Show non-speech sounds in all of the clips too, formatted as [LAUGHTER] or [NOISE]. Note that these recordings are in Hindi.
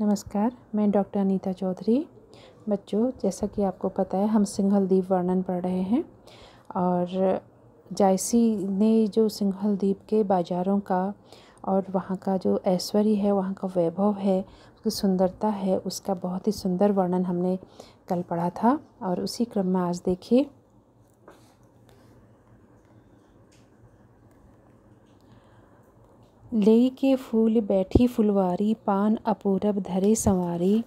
नमस्कार मैं डॉक्टर अनीता चौधरी बच्चों जैसा कि आपको पता है हम सिंघलदीप वर्णन पढ़ रहे हैं और जायसी ने जो द्वीप के बाज़ारों का और वहाँ का जो ऐश्वर्य है वहाँ का वैभव है उसकी सुंदरता है उसका बहुत ही सुंदर वर्णन हमने कल पढ़ा था और उसी क्रम में आज देखिए ले के फूल बैठी फुलवारी पान अपूरब धरे संवारी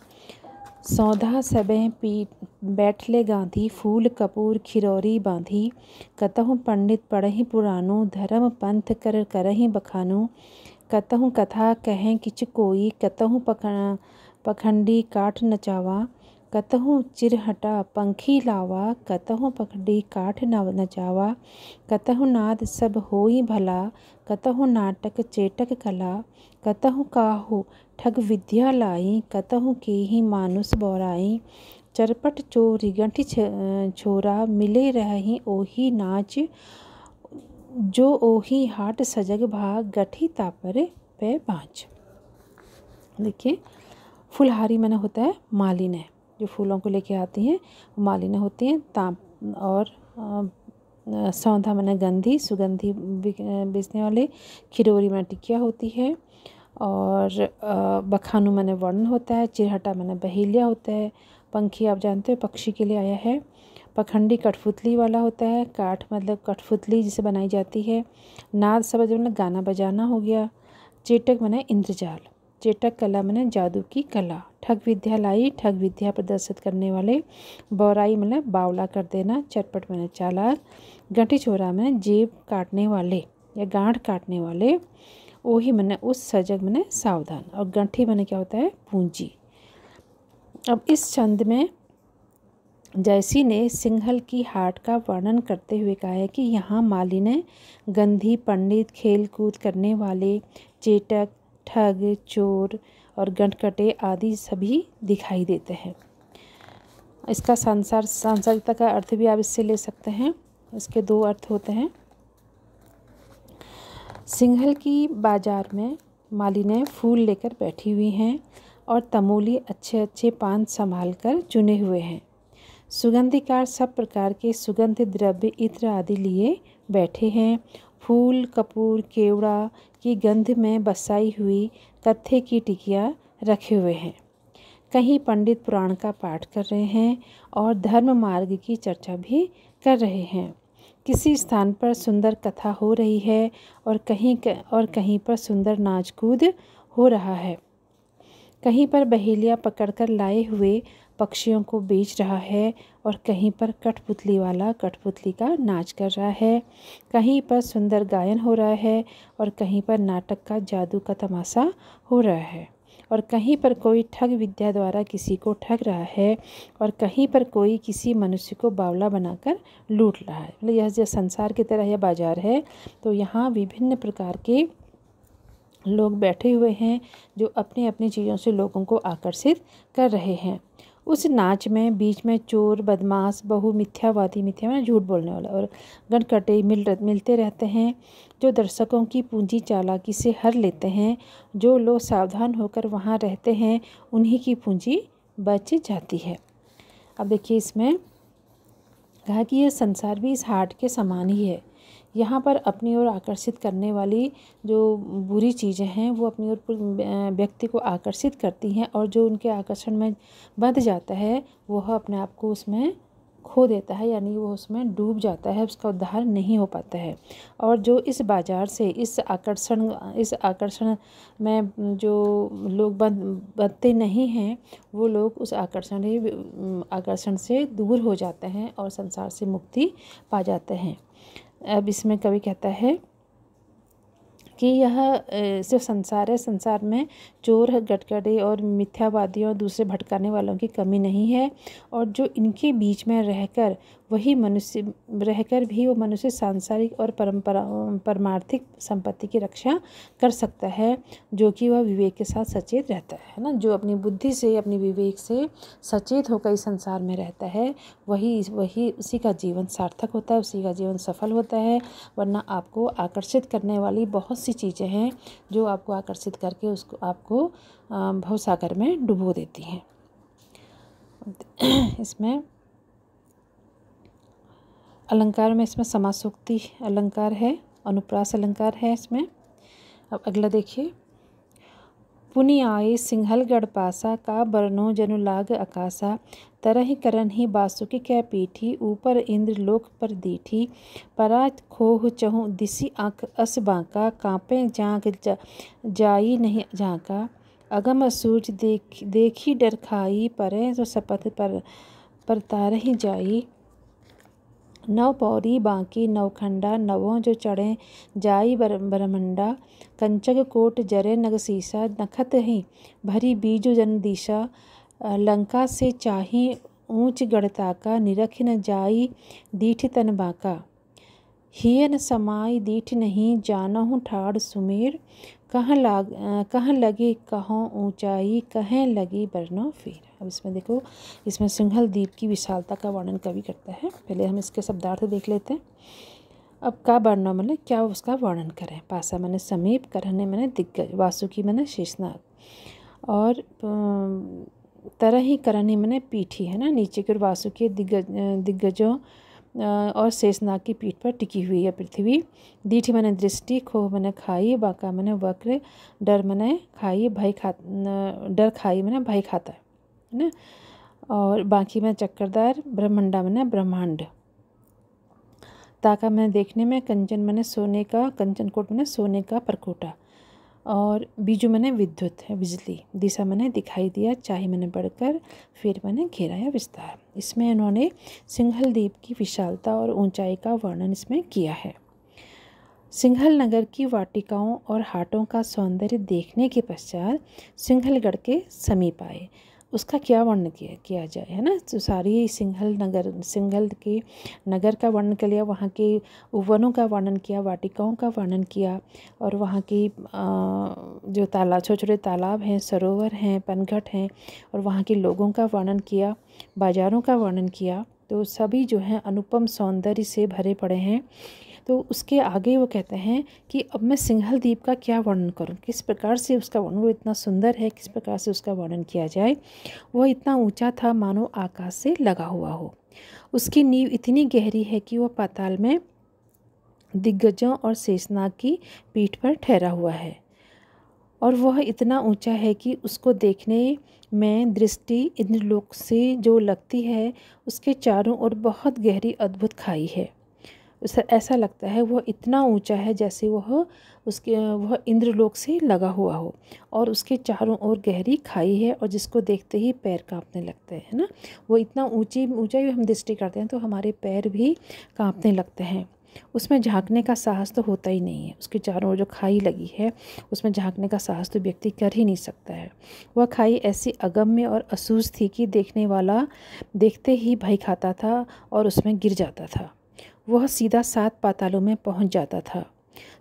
सौधा सबे पी बैठले गांधी फूल कपूर खिरौरी बांधी कतहु पंडित पढ़ें पुराणु धर्म पंथ कर करहि बखानु कतहु कथा कहें किच कोई कतहु पख पखंडी काठ नचावा कतहु चिरहटा पंखी लावा कतहु पकड़ी काठ नव नचावा कतहु नाद सब होई भला कतहु नाटक चेटक कला कतहु काहु ठग विद्या लाई कतहु के ही मानुस बौराई चरपट चोरी गंठी छोरा मिले रही ओही नाच जो ओही हाट सजग भाग गठी तापर पे बाँच देखिए फुलहारी मैंने होता है मालिन है जो फूलों को लेके आती हैं वो मालिना होती हैं ताप और सौंधा मैंने गंधी सुगंधी बेचने वाले खिरोरी मैंने टिकिया होती है और बखानू मैंने वर्ण होता है चिरहटा मैंने बहेलिया होता है पंखी आप जानते हो पक्षी के लिए आया है पखंडी कठपुतली वाला होता है काठ मतलब कठपुतली जिसे बनाई जाती है नाद समझ मतलब गाना बजाना हो गया चेटक मैंने इंद्रजाल चेटक कला मैंने जादू की कला ठग विद्या लाई ठग विद्या प्रदर्शित करने वाले बौराई मैंने बावला कर देना चटपट मैंने चालाक गंठी छोरा में जेब काटने वाले या गांठ काटने वाले वही मैंने उस सजग मैंने सावधान और गंठी मैंने क्या होता है पूंजी अब इस छंद में जैसी ने सिंघल की हाट का वर्णन करते हुए कहा है कि यहाँ माली ने गंधी पंडित खेलकूद करने वाले चेटक ठग चोर और गंटकटे आदि सभी दिखाई देते हैं इसका संसार सांसारिकता का अर्थ भी आप इससे ले सकते हैं इसके दो अर्थ होते हैं सिंघल की बाजार में मालिनें फूल लेकर बैठी हुई हैं और तमोली अच्छे अच्छे पान संभाल कर चुने हुए हैं सुगंधिकार सब प्रकार के सुगंधित द्रव्य इत्र आदि लिए बैठे हैं फूल कपूर केवड़ा की गंध में बसाई हुई तथ्य की टिकिया रखे हुए हैं कहीं पंडित पुराण का पाठ कर रहे हैं और धर्म मार्ग की चर्चा भी कर रहे हैं किसी स्थान पर सुंदर कथा हो रही है और कहीं और कहीं पर सुंदर नाच कूद हो रहा है कहीं पर बहेलिया पकड़कर लाए हुए पक्षियों को बेच रहा है और कहीं पर कठपुतली वाला कठपुतली का नाच कर रहा है कहीं पर सुंदर गायन हो रहा है और कहीं पर नाटक का जादू का तमाशा हो रहा है और कहीं पर कोई ठग विद्या द्वारा किसी को ठग रहा है और कहीं पर कोई किसी मनुष्य को बावला बनाकर लूट रहा है मतलब यह जो संसार की तरह यह बाजार है तो यहाँ विभिन्न प्रकार के लोग बैठे हुए हैं जो अपने अपनी चीज़ों से लोगों को आकर्षित कर रहे हैं उस नाच में बीच में चोर बदमाश बहु मिथ्यावादी मिथ्या मैंने झूठ बोलने वाला और गणकटे मिल मिलते रहते हैं जो दर्शकों की पूंजी चालाकी से हर लेते हैं जो लोग सावधान होकर वहाँ रहते हैं उन्हीं की पूंजी बच जाती है अब देखिए इसमें कहा कि यह संसार भी इस हाट के समान ही है यहाँ पर अपनी ओर आकर्षित करने वाली जो बुरी चीज़ें हैं वो अपनी ओर व्यक्ति को आकर्षित करती हैं और जो उनके आकर्षण में बंध जाता है वह अपने आप को उसमें खो देता है यानी वो उसमें डूब जाता है उसका उद्धार नहीं हो पाता है और जो इस बाज़ार से इस आकर्षण इस आकर्षण में जो लोग बनते नहीं हैं वो लोग उस आकर्षण आकर्षण से दूर हो जाते हैं और संसार से मुक्ति पा जाते हैं अब इसमें कवि कहता है कि यह सिर्फ संसार है संसार में चोर गटकड़े और मिथ्यावादियों और दूसरे भटकाने वालों की कमी नहीं है और जो इनके बीच में रहकर वही मनुष्य रहकर भी वो मनुष्य सांसारिक और परंपरा परमार्थिक संपत्ति की रक्षा कर सकता है जो कि वह विवेक के साथ सचेत रहता है ना जो अपनी बुद्धि से अपनी विवेक से सचेत होकर इस संसार में रहता है वही वही उसी का जीवन सार्थक होता है उसी का जीवन सफल होता है वरना आपको आकर्षित करने वाली बहुत सी चीज़ें हैं जो आपको आकर्षित करके उसको आपको भवसागर में डुबो देती हैं [CLEARS THROAT] इसमें अलंकार में इसमें समासोक्ति अलंकार है अनुप्रास अलंकार है इसमें अब अगला देखिए पुनि सिंहलगढ़ पासा का बरनो जनुलाग अकाशा तरह करण ही बासुकी कै पीठी ऊपर इंद्र लोक पर दीठी परा खोह चहु दिसी आँख अस बाँका कांपे जाग जा, जाई नहीं झाँका अगम सूरज देख देखी डर खाई परे तो सपथ पर पर तारही जाई नव पौरी बाँकी नवखंडा नवों जो चढ़े जाई बर बरमंडा कंचक कोट जरे नग नखत ही भरी बीज जन दिशा लंका से चाही ऊँच गढ़ताका निरख न जाई दीठ तन बाका हियन समाई दीठ नहीं जानहु ठाड़ सुमेर कहाँ लाग कहाँ लगी कहों ऊंचाई कहें लगी बरना फिर अब इसमें देखो इसमें सिंघल द्वीप की विशालता का वर्णन कवि करता है पहले हम इसके शब्दार्थ देख लेते हैं अब का वर्णन मैंने क्या उसका वर्णन करें पासा मैंने समीप करने मैंने दिग्गज वासुकी मैंने शेषनाग और तरह ही करने मैंने पीठी है ना नीचे की ओर वासुकी दिग्गज दिग्गजों और शेषनाग की पीठ पर टिकी हुई है पृथ्वी दीठ मने दृष्टि खोह मने खाई बाका मने वक्र डर मने खाई भाई खा डर खाई मने भाई खाता है न और बाकी मैं चक्करदार ब्रह्मंडा मैंने ब्रह्मांड ताका मैंने देखने में कंचन मैंने सोने का कंचन कोट मैंने सोने का परकोटा और बीजू मैंने विद्युत है बिजली दिशा मैंने दिखाई दिया चाहे मैंने बढ़कर फिर मैंने घेराया विस्तार इसमें इन्होंने द्वीप की विशालता और ऊंचाई का वर्णन इसमें किया है सिंघल नगर की वाटिकाओं और हाटों का सौंदर्य देखने के पश्चात सिंघलगढ़ के समीप आए उसका क्या वर्णन किया किया जाए है ना तो सारी सिंघल नगर सिंघल के नगर का वर्णन कर लिया वहाँ के वनों का वर्णन किया वाटिकाओं का वर्णन किया और वहाँ की जो तालाब छोटे छोटे तालाब हैं सरोवर हैं पनघट हैं और वहाँ के लोगों का वर्णन किया बाज़ारों का वर्णन किया तो सभी जो हैं अनुपम सौंदर्य से भरे पड़े हैं तो उसके आगे वो कहते हैं कि अब मैं सिंघल द्वीप का क्या वर्णन करूं किस प्रकार से उसका वर्णन वो इतना सुंदर है किस प्रकार से उसका वर्णन किया जाए वह इतना ऊंचा था मानो आकाश से लगा हुआ हो उसकी नींव इतनी गहरी है कि वह पाताल में दिग्गजों और शेषनाग की पीठ पर ठहरा हुआ है और वह इतना ऊंचा है कि उसको देखने में दृष्टि इंद्रलोक से जो लगती है उसके चारों ओर बहुत गहरी अद्भुत खाई है ऐसा लगता है वह इतना ऊंचा है जैसे वह उसके वह इंद्रलोक से लगा हुआ हो और उसके चारों ओर गहरी खाई है और जिसको देखते ही पैर कांपने लगते हैं ना वो इतना ऊंची ऊंचाई हम दृष्टि करते हैं तो हमारे पैर भी कांपने लगते हैं उसमें झांकने का साहस तो होता ही नहीं है उसके चारों ओर जो खाई लगी है उसमें झांकने का साहस तो व्यक्ति कर ही नहीं सकता है वह खाई ऐसी अगम्य और असूस थी कि देखने वाला देखते ही भय खाता था और उसमें गिर जाता था वह सीधा सात पातालों में पहुंच जाता था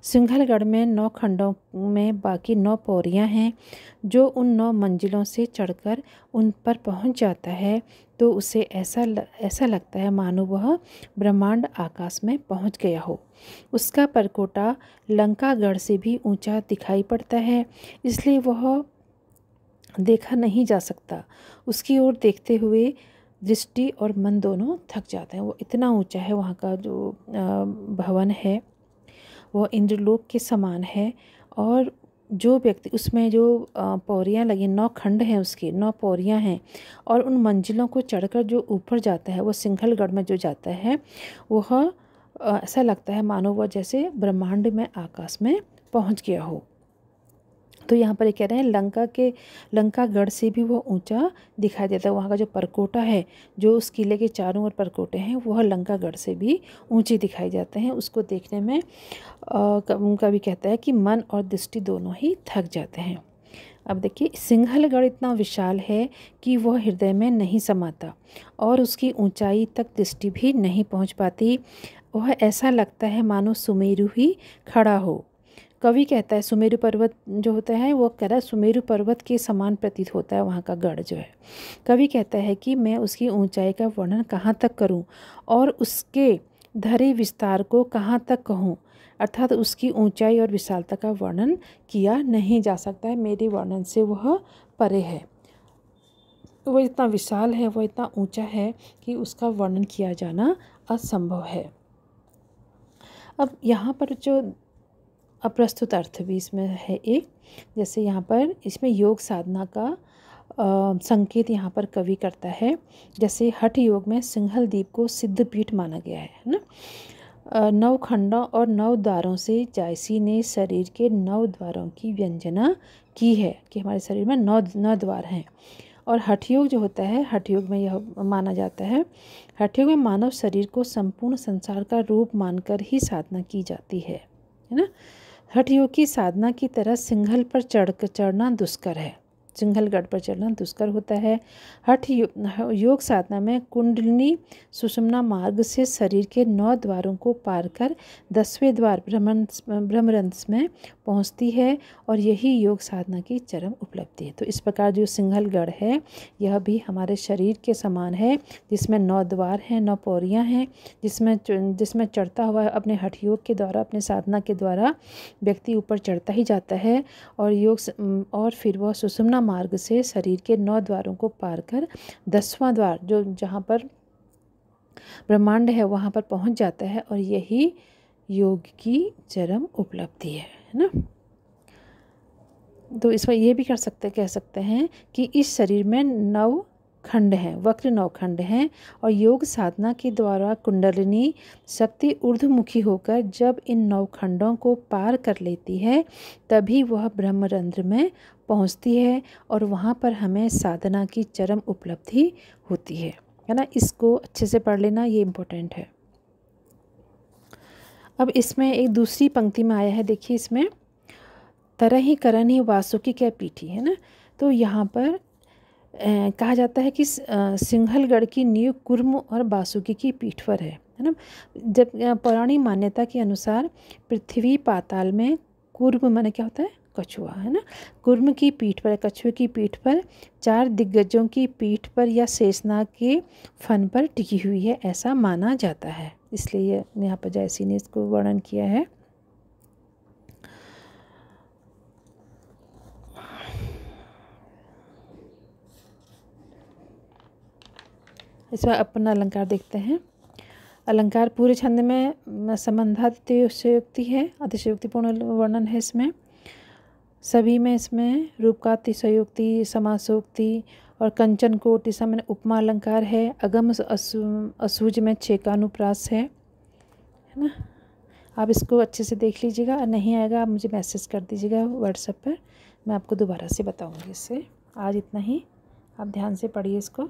सिंघलगढ़ में नौ खंडों में बाकी नौ पौरियाँ हैं जो उन नौ मंजिलों से चढ़कर उन पर पहुंच जाता है तो उसे ऐसा ऐसा लगता है मानो वह ब्रह्मांड आकाश में पहुंच गया हो उसका परकोटा लंकागढ़ से भी ऊंचा दिखाई पड़ता है इसलिए वह देखा नहीं जा सकता उसकी ओर देखते हुए दृष्टि और मन दोनों थक जाते हैं वो इतना ऊंचा है वहाँ का जो भवन है वो इंद्रलोक के समान है और जो व्यक्ति उसमें जो पौरियाँ लगी नौ खंड हैं उसकी नौ पौरियाँ हैं और उन मंजिलों को चढ़कर जो ऊपर जाता है वो सिंघलगढ़ में जो जाता है वह ऐसा लगता है मानो वह जैसे ब्रह्मांड में आकाश में पहुंच गया हो तो यहाँ पर ये कह रहे हैं लंका के लंका गढ़ से भी वह ऊंचा दिखाई देता है वहाँ का जो परकोटा है जो उस किले के चारों ओर परकोटे हैं वह लंका गढ़ से भी ऊंचे दिखाई जाते हैं उसको देखने में उनका भी कहता है कि मन और दृष्टि दोनों ही थक जाते हैं अब देखिए सिंहलगढ़ इतना विशाल है कि वह हृदय में नहीं समाता और उसकी ऊंचाई तक दृष्टि भी नहीं पहुंच पाती वह ऐसा लगता है मानो सुमेरु ही खड़ा हो कवि कहता है सुमेरु पर्वत जो होता है वो कह रहा है सुमेरु पर्वत के समान प्रतीत होता है वहाँ का गढ़ जो है कवि कहता है कि मैं उसकी ऊंचाई का वर्णन कहाँ तक करूँ और उसके धरे विस्तार को कहाँ तक कहूँ अर्थात उसकी ऊंचाई और विशालता का वर्णन किया नहीं जा सकता है मेरे वर्णन से वह परे है वह इतना विशाल है वह इतना ऊंचा है कि उसका वर्णन किया जाना असंभव है अब यहाँ पर जो अप्रस्तुत अर्थ भी इसमें है एक जैसे यहाँ पर इसमें योग साधना का आ, संकेत यहाँ पर कवि करता है जैसे हठ योग में सिंहल द्वीप को सिद्धपीठ माना गया है ना नौ खंडों और नौ द्वारों से जायसी ने शरीर के नौ द्वारों की व्यंजना की है कि हमारे शरीर में नौ नौ द्वार हैं और हठयोग जो होता है हठयोग में यह माना जाता है हठयोग में मानव शरीर को संपूर्ण संसार का रूप मानकर ही साधना की जाती है है ना हठयोग की साधना की तरह सिंघल पर चढ़ चढ़ना दुष्कर है सिंघलगढ़ पर चलना दुष्कर होता है हठ यो, योग साधना में कुंडलिनी सुषमना मार्ग से शरीर के नौ द्वारों को पार कर दसवें द्वार ब्रह्म ब्रह्मरंस में पहुंचती है और यही योग साधना की चरम उपलब्धि है तो इस प्रकार जो सिंघलगढ़ है यह भी हमारे शरीर के समान है जिसमें नौ द्वार हैं नौ पौरियाँ हैं जिसमें जिसमें चढ़ता हुआ अपने हठ योग के द्वारा अपने साधना के द्वारा व्यक्ति ऊपर चढ़ता ही जाता है और योग और फिर वह सुषमना मार्ग से शरीर के नौ द्वारों को पार कर दसवां द्वार जो जहाँ पर ब्रह्मांड है वहाँ पर पहुँच जाता है और यही योग की चरम उपलब्धि है है ना तो इसमें यह भी कर सकते कह सकते हैं कि इस शरीर में नव खंड हैं वक्र नौ खंड हैं और योग साधना के द्वारा कुंडलिनी शक्ति ऊर्धमुखी होकर जब इन नौ खंडों को पार कर लेती है तभी वह ब्रह्मरंध्र में पहुंचती है और वहाँ पर हमें साधना की चरम उपलब्धि होती है है ना इसको अच्छे से पढ़ लेना ये इम्पोर्टेंट है अब इसमें एक दूसरी पंक्ति में आया है देखिए इसमें तरह ही करण ही वासुकी क्या पीठी है ना तो यहाँ पर ए, कहा जाता है कि सिंघलगढ़ की नींव कुर्म और वासुकी की पीठ पर है है ना जब पौराणिक मान्यता के अनुसार पृथ्वी पाताल में कुर्म माने क्या होता है कछुआ है ना कुर्म की पीठ पर कछुए की पीठ पर चार दिग्गजों की पीठ पर या शेषनाग के फन पर टिकी हुई है ऐसा माना जाता है इसलिए यहाँ पर जैसी ने इसको वर्णन किया है इसमें अपना अलंकार देखते हैं अलंकार पूरे छंद में संबंधातिशयोक्ति है अतिशयोक्तिपूर्ण वर्णन है इसमें सभी में इसमें रूपकाति संयुक्ति समासोक्ति और कंचन कोट ईसा मैंने उपमा अलंकार है अगम असूज में छेकानुप्रास है है ना आप इसको अच्छे से देख लीजिएगा और नहीं आएगा आप मुझे मैसेज कर दीजिएगा व्हाट्सएप पर मैं आपको दोबारा से बताऊँगी इससे आज इतना ही आप ध्यान से पढ़िए इसको